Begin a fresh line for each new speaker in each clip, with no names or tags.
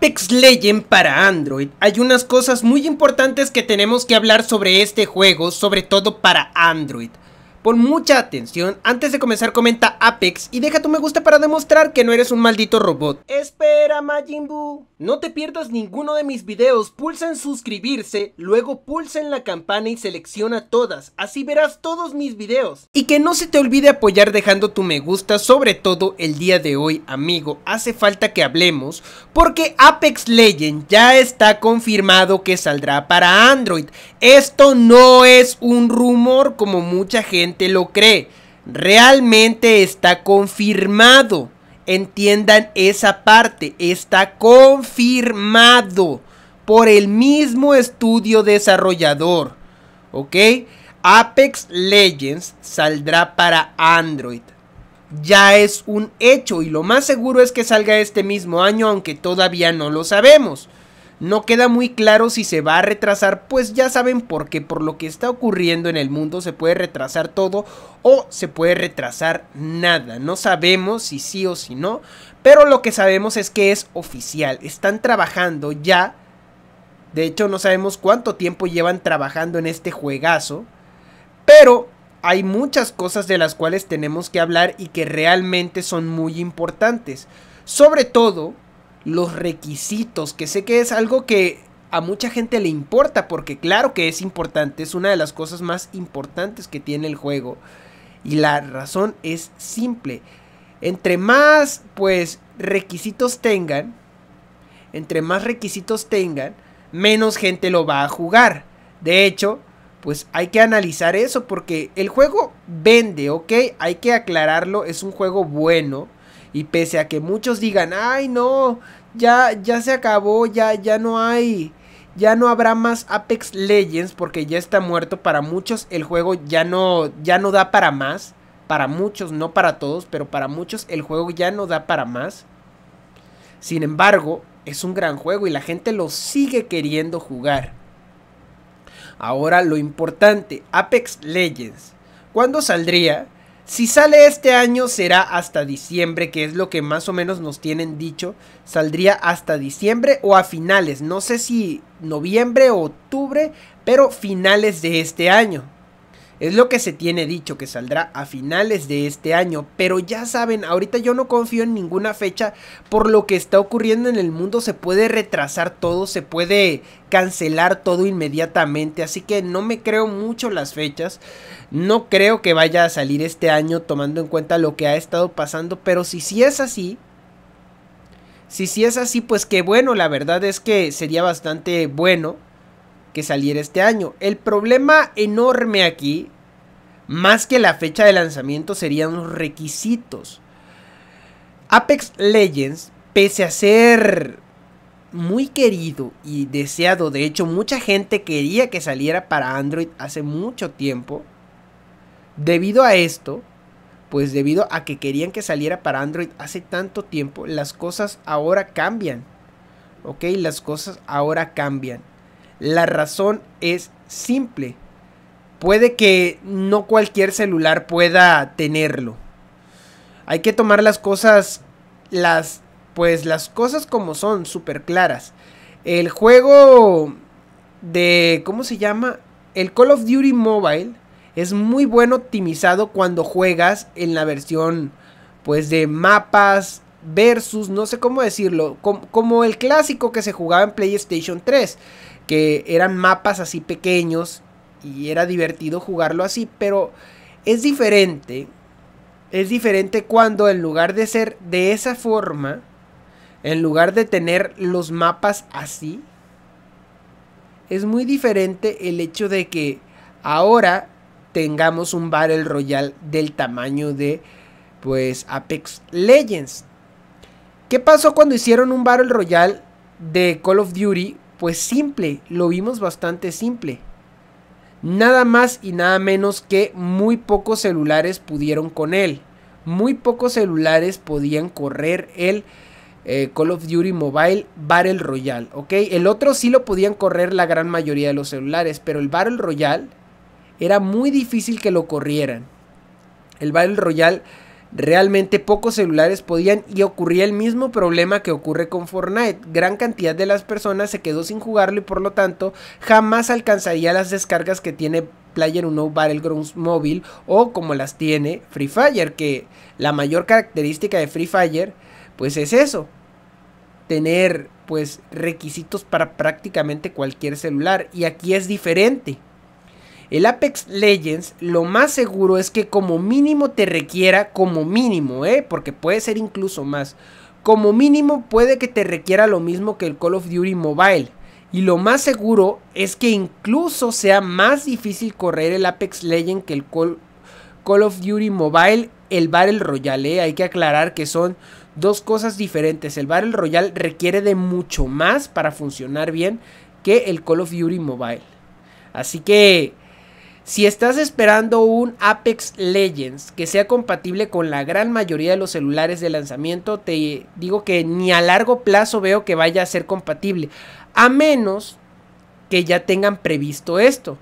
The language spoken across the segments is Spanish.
Apex Legend para Android, hay unas cosas muy importantes que tenemos que hablar sobre este juego, sobre todo para Android. Pon mucha atención, antes de comenzar comenta Apex y deja tu me gusta para demostrar que no eres un maldito robot. Espera Majin Buu. No te pierdas ninguno de mis videos, pulsa en suscribirse, luego pulsa en la campana y selecciona todas, así verás todos mis videos. Y que no se te olvide apoyar dejando tu me gusta, sobre todo el día de hoy amigo, hace falta que hablemos, porque Apex Legend ya está confirmado que saldrá para Android. Esto no es un rumor como mucha gente lo cree. Realmente está confirmado. Entiendan esa parte. Está confirmado por el mismo estudio desarrollador. ¿Ok? Apex Legends saldrá para Android. Ya es un hecho y lo más seguro es que salga este mismo año, aunque todavía no lo sabemos. No queda muy claro si se va a retrasar, pues ya saben por qué... por lo que está ocurriendo en el mundo se puede retrasar todo o se puede retrasar nada. No sabemos si sí o si no, pero lo que sabemos es que es oficial. Están trabajando ya. De hecho, no sabemos cuánto tiempo llevan trabajando en este juegazo. Pero hay muchas cosas de las cuales tenemos que hablar y que realmente son muy importantes. Sobre todo los requisitos, que sé que es algo que a mucha gente le importa, porque claro que es importante, es una de las cosas más importantes que tiene el juego. Y la razón es simple. Entre más, pues, requisitos tengan, entre más requisitos tengan, menos gente lo va a jugar. De hecho, pues hay que analizar eso, porque el juego vende, ¿ok? Hay que aclararlo, es un juego bueno y pese a que muchos digan, ay no, ya, ya se acabó, ya, ya no hay, ya no habrá más Apex Legends porque ya está muerto. Para muchos el juego ya no, ya no da para más. Para muchos, no para todos, pero para muchos el juego ya no da para más. Sin embargo, es un gran juego y la gente lo sigue queriendo jugar. Ahora lo importante, Apex Legends. ¿Cuándo saldría? Si sale este año será hasta diciembre, que es lo que más o menos nos tienen dicho. Saldría hasta diciembre o a finales, no sé si noviembre o octubre, pero finales de este año. Es lo que se tiene dicho que saldrá a finales de este año, pero ya saben, ahorita yo no confío en ninguna fecha por lo que está ocurriendo en el mundo, se puede retrasar todo, se puede cancelar todo inmediatamente, así que no me creo mucho las fechas, no creo que vaya a salir este año tomando en cuenta lo que ha estado pasando, pero si sí es así, si es así, pues que bueno, la verdad es que sería bastante bueno que saliera este año. El problema enorme aquí, más que la fecha de lanzamiento, serían los requisitos. Apex Legends, pese a ser muy querido y deseado, de hecho mucha gente quería que saliera para Android hace mucho tiempo, debido a esto, pues debido a que querían que saliera para Android hace tanto tiempo, las cosas ahora cambian. Ok, las cosas ahora cambian. La razón es simple. Puede que no cualquier celular pueda tenerlo. Hay que tomar las cosas, las, pues las cosas como son, súper claras. El juego de, ¿cómo se llama? El Call of Duty Mobile es muy bueno optimizado cuando juegas en la versión, pues de mapas, versus, no sé cómo decirlo, como, el clásico que se jugaba en PlayStation 3 que eran mapas así pequeños y era divertido jugarlo así, pero es diferente. Es diferente cuando en lugar de ser de esa forma, en lugar de tener los mapas así, es muy diferente el hecho de que ahora tengamos un Battle Royale del tamaño de pues Apex Legends. ¿Qué pasó cuando hicieron un Battle Royale de Call of Duty pues simple, lo vimos bastante simple. Nada más y nada menos que muy pocos celulares pudieron con él. Muy pocos celulares podían correr el eh, Call of Duty Mobile Battle Royale, okay El otro sí lo podían correr la gran mayoría de los celulares, pero el Battle Royale era muy difícil que lo corrieran. El Battle Royale Realmente pocos celulares podían y ocurría el mismo problema que ocurre con Fortnite. Gran cantidad de las personas se quedó sin jugarlo y por lo tanto jamás alcanzaría las descargas que tiene Player 1 Battlegrounds móvil o como las tiene Free Fire, que la mayor característica de Free Fire pues es eso, tener pues requisitos para prácticamente cualquier celular y aquí es diferente el Apex Legends lo más seguro es que como mínimo te requiera, como mínimo, ¿eh? Porque puede ser incluso más. Como mínimo puede que te requiera lo mismo que el Call of Duty Mobile. Y lo más seguro es que incluso sea más difícil correr el Apex Legends que el Call, Call of Duty Mobile, el Battle Royale. ¿eh? Hay que aclarar que son dos cosas diferentes. El Battle Royale requiere de mucho más para funcionar bien que el Call of Duty Mobile. Así que si estás esperando un Apex Legends que sea compatible con la gran mayoría de los celulares de lanzamiento, te digo que ni a largo plazo veo que vaya a ser compatible, a menos que ya tengan previsto esto.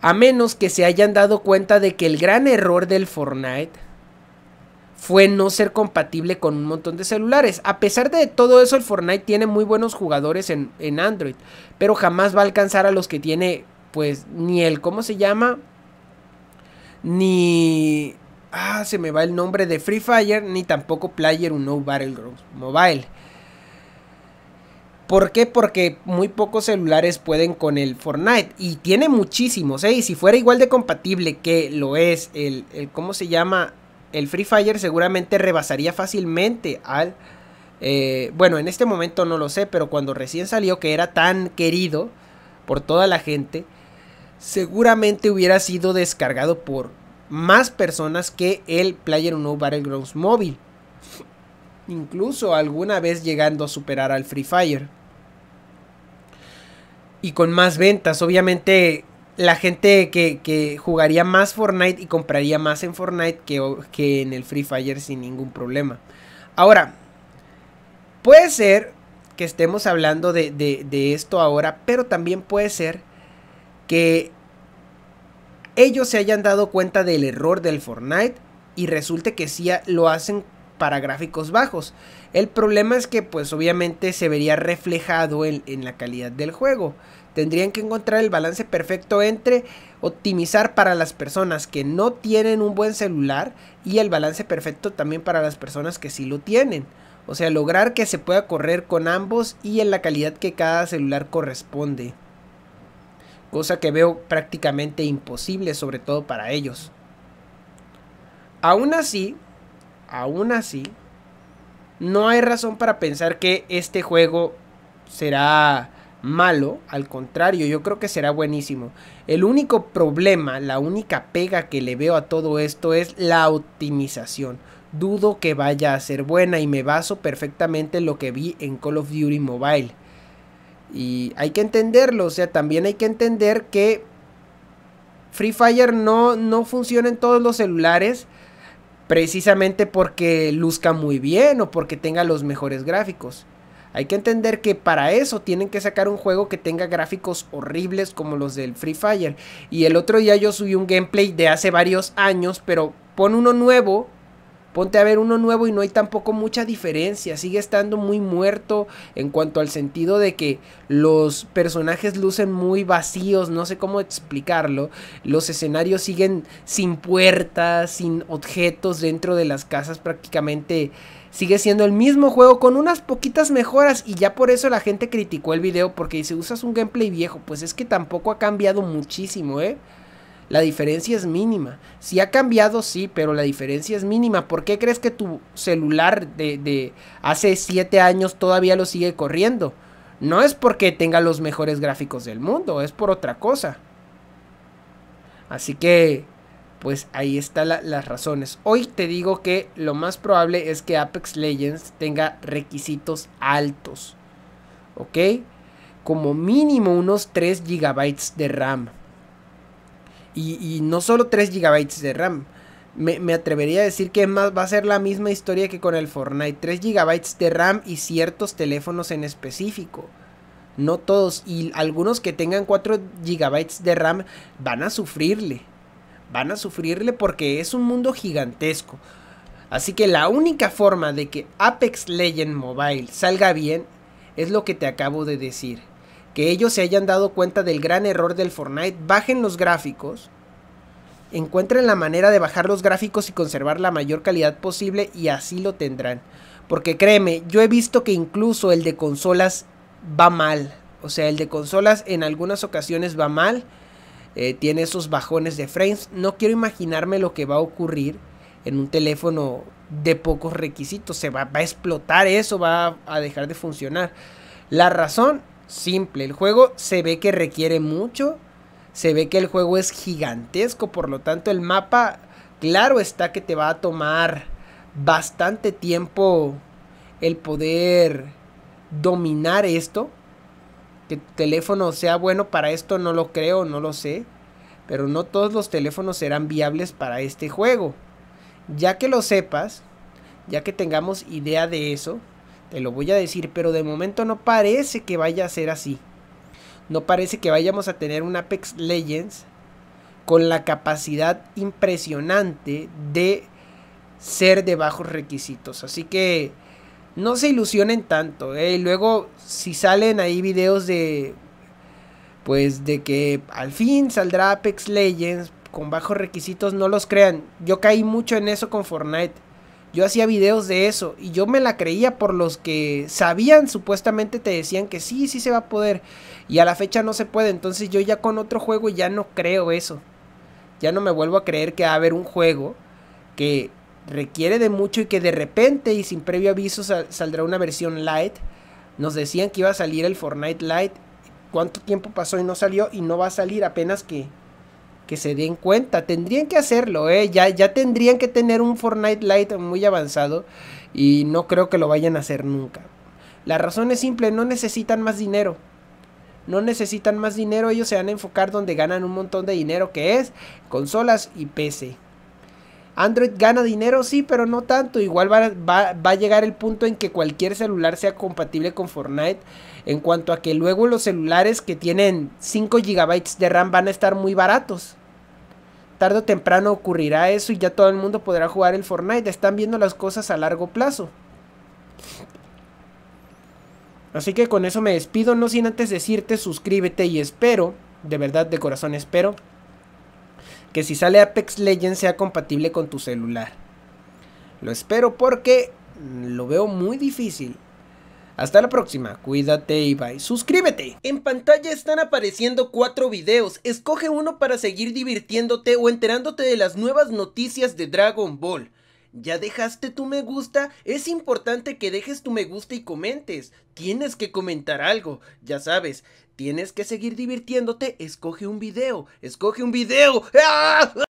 A menos que se hayan dado cuenta de que el gran error del Fortnite fue no ser compatible con un montón de celulares. A pesar de todo eso, el Fortnite tiene muy buenos jugadores en, en Android, pero jamás va a alcanzar a los que tiene pues ni el, ¿cómo se llama? Ni... Ah, se me va el nombre de Free Fire, ni tampoco Player Uno Battlegrounds Mobile. ¿Por qué? Porque muy pocos celulares pueden con el Fortnite. Y tiene muchísimos, ¿eh? Y si fuera igual de compatible que lo es el, ¿cómo se llama? El Free Fire seguramente rebasaría fácilmente al... Eh, bueno, en este momento no lo sé, pero cuando recién salió, que era tan querido por toda la gente, seguramente hubiera sido descargado por más personas que el Player PlayerUnknown Battlegrounds móvil, incluso alguna vez llegando a superar al Free Fire. Y con más ventas, obviamente la gente que, jugaría más Fortnite y compraría más en Fortnite que, que, en el Free Fire sin ningún problema. Ahora, puede ser que estemos hablando de, esto ahora, pero también puede ser que ellos se hayan dado cuenta del error del Fortnite y resulte que sí lo hacen para gráficos bajos. El problema es que pues obviamente se vería reflejado en, en, la calidad del juego. Tendrían que encontrar el balance perfecto entre optimizar para las personas que no tienen un buen celular y el balance perfecto también para las personas que sí lo tienen. O sea, lograr que se pueda correr con ambos y en la calidad que cada celular corresponde cosa que veo prácticamente imposible, sobre todo para ellos. Aún así, aún así, no hay razón para pensar que este juego será malo, al contrario, yo creo que será buenísimo. El único problema, la única pega que le veo a todo esto es la optimización. Dudo que vaya a ser buena y me baso perfectamente en lo que vi en Call of Duty Mobile y hay que entenderlo, o sea, también hay que entender que Free Fire no, no funciona en todos los celulares precisamente porque luzca muy bien o porque tenga los mejores gráficos. Hay que entender que para eso tienen que sacar un juego que tenga gráficos horribles como los del Free Fire. Y el otro día yo subí un gameplay de hace varios años, pero pon uno nuevo Ponte a ver uno nuevo y no hay tampoco mucha diferencia. Sigue estando muy muerto en cuanto al sentido de que los personajes lucen muy vacíos, no sé cómo explicarlo. Los escenarios siguen sin puertas, sin objetos dentro de las casas prácticamente. Sigue siendo el mismo juego con unas poquitas mejoras y ya por eso la gente criticó el video porque dice usas un gameplay viejo. Pues es que tampoco ha cambiado muchísimo, ¿eh? La diferencia es mínima. Si ha cambiado, sí, pero la diferencia es mínima. ¿Por qué crees que tu celular de, hace 7 años todavía lo sigue corriendo? No es porque tenga los mejores gráficos del mundo, es por otra cosa. Así que, pues ahí están las razones. Hoy te digo que lo más probable es que Apex Legends tenga requisitos altos. ¿Ok? Como mínimo unos 3 GB de RAM. Y, no solo 3 GB de RAM. Me, atrevería a decir que más va a ser la misma historia que con el Fortnite. 3 GB de RAM y ciertos teléfonos en específico. No todos. Y algunos que tengan 4 GB de RAM van a sufrirle. Van a sufrirle porque es un mundo gigantesco. Así que la única forma de que Apex Legend Mobile salga bien es lo que te acabo de decir que ellos se hayan dado cuenta del gran error del Fortnite, bajen los gráficos, encuentren la manera de bajar los gráficos y conservar la mayor calidad posible y así lo tendrán. Porque créeme, yo he visto que incluso el de consolas va mal. O sea, el de consolas en algunas ocasiones va mal. Eh, tiene esos bajones de frames. No quiero imaginarme lo que va a ocurrir en un teléfono de pocos requisitos. Se va a explotar eso, va a dejar de funcionar. La razón simple. El juego se ve que requiere mucho, se ve que el juego es gigantesco, por lo tanto el mapa, claro está que te va a tomar bastante tiempo el poder dominar esto. Que tu teléfono sea bueno para esto no lo creo, no lo sé. Pero no todos los teléfonos serán viables para este juego. Ya que lo sepas, ya que tengamos idea de eso, te lo voy a decir, pero de momento no parece que vaya a ser así. No parece que vayamos a tener un Apex Legends con la capacidad impresionante de ser de bajos requisitos. Así que no se ilusionen tanto. ¿eh? Y luego, si salen ahí videos de. Pues de que al fin saldrá Apex Legends con bajos requisitos, no los crean. Yo caí mucho en eso con Fortnite. Yo hacía videos de eso y yo me la creía por los que sabían, supuestamente te decían que sí, sí se va a poder. Y a la fecha no se puede, entonces yo ya con otro juego ya no creo eso. Ya no me vuelvo a creer que va a haber un juego que requiere de mucho y que de repente y sin previo aviso saldrá una versión light. Nos decían que iba a salir el Fortnite Light. ¿Cuánto tiempo pasó y no salió? Y no va a salir apenas que que se den cuenta. Tendrían que hacerlo, ¿eh? Ya, ya tendrían que tener un Fortnite Lite muy avanzado y no creo que lo vayan a hacer nunca. La razón es simple, no necesitan más dinero. No necesitan más dinero, ellos se van a enfocar donde ganan un montón de dinero, que es consolas y PC. Android gana dinero, sí, pero no tanto. Igual va, va, a llegar el punto en que cualquier celular sea compatible con Fortnite. En cuanto a que luego los celulares que tienen 5 GB de RAM van a estar muy baratos. Tarde o temprano ocurrirá eso y ya todo el mundo podrá jugar el Fortnite. Están viendo las cosas a largo plazo. Así que con eso me despido, no sin antes decirte suscríbete y espero, de verdad de corazón espero, que si sale Apex Legends sea compatible con tu celular. Lo espero porque lo veo muy difícil. Hasta la próxima, cuídate y bye. Suscríbete. En pantalla están apareciendo cuatro videos. Escoge uno para seguir divirtiéndote o enterándote de las nuevas noticias de Dragon Ball. ¿Ya dejaste tu me gusta? Es importante que dejes tu me gusta y comentes. Tienes que comentar algo, ya sabes. Tienes que seguir divirtiéndote. Escoge un video. Escoge un video. ¡Ah!